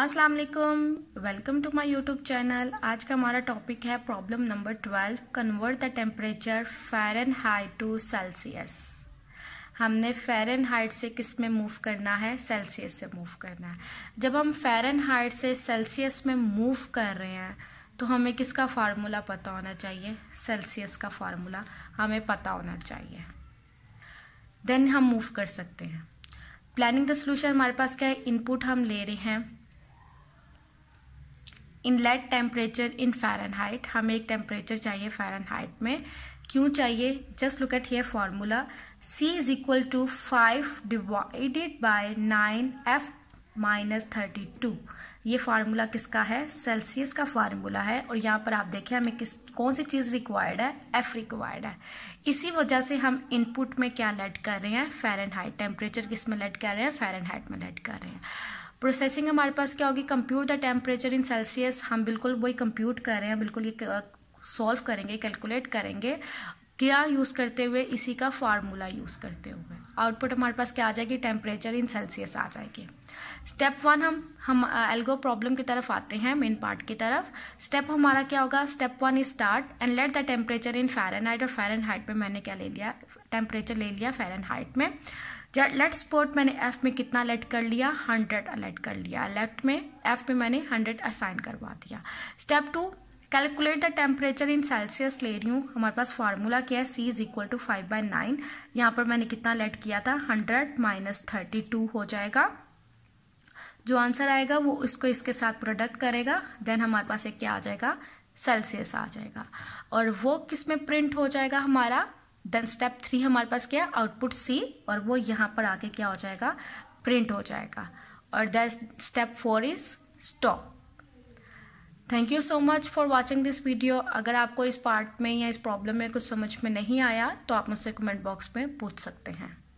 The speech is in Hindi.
अस्सलाम वालेकुम welcome to my YouTube channel आज का हमारा टॉपिक है problem number twelve convert the temperature Fahrenheit to Celsius हमने फेरन हाइट से किस में मूव करना है सेल्सियस से मूव करना है जब हम फेरन हाइट से सेल्सियस में मूव कर रहे हैं तो हमें किसका फार्मूला पता होना चाहिए सेल्सियस का फार्मूला हमें पता होना चाहिए देन हम मूव कर सकते हैं प्लानिंग द सोल्यूशन हमारे पास क्या है इनपुट हम ले रहे हैं in let temperature in Fahrenheit हमें एक टेम्परेचर चाहिए फ़ारेनहाइट में क्यों चाहिए just look at here formula C is equal to five divided by nine F minus thirty two ये फार्मूला किसका है सेल्सियस का फार्मूला है और यहाँ पर आप देखें हमें किस कौन सी चीज़ रिक्वायर्ड है एफ रिक्वायर्ड है इसी वजह से हम इनपुट में क्या लेट कर रहे हैं हाइट टेम्परेचर किस में लेट कर रहे हैं हाइट में लेट कर रहे हैं प्रोसेसिंग हमारे पास क्या होगी compute the temperature in Celsius हम बिल्कुल वही कंप्यूट कर रहे हैं बिल्कुल ये सॉल्व करेंगे कैलकुलेट करेंगे क्या यूज़ करते हुए इसी का फार्मूला यूज़ करते हुए आउटपुट हमारे पास क्या आ जाएगी टेम्परेचर इन सेल्सियस आ जाएगी स्टेप वन हम हम एल्गो प्रॉब्लम की तरफ आते हैं मेन पार्ट की तरफ स्टेप हमारा क्या होगा step one is start and let the temperature in Fahrenheit और हाइट में मैंने क्या ले लिया टेम्परेचर ले लिया हाइट में लेट स्पोर्ट मैंने एफ में कितना लेट कर लिया हंड्रेड अलेट कर लिया लेफ्ट में एफ में मैंने हंड्रेड असाइन करवा दिया step two calculate the temperature in Celsius ले रही हूँ हमारे पास फार्मूला क्या है C is equal to five by nine यहाँ पर मैंने कितना लेट किया था हंड्रेड माइनस थर्टी टू हो जाएगा जो आंसर आएगा वो उसको इसके साथ प्रोडक्ट करेगा देन हमारे पास एक क्या आ जाएगा सेल्सियस आ जाएगा और वो किस में प्रिंट हो जाएगा हमारा देन स्टेप थ्री हमारे पास क्या है आउटपुट सी और वो यहाँ पर आके क्या हो जाएगा प्रिंट हो जाएगा और that step four is stop thank you so much for watching this video अगर आपको इस पार्ट में या इस प्रॉब्लम में कुछ समझ में नहीं आया तो आप मुझसे कमेंट बॉक्स में पूछ सकते हैं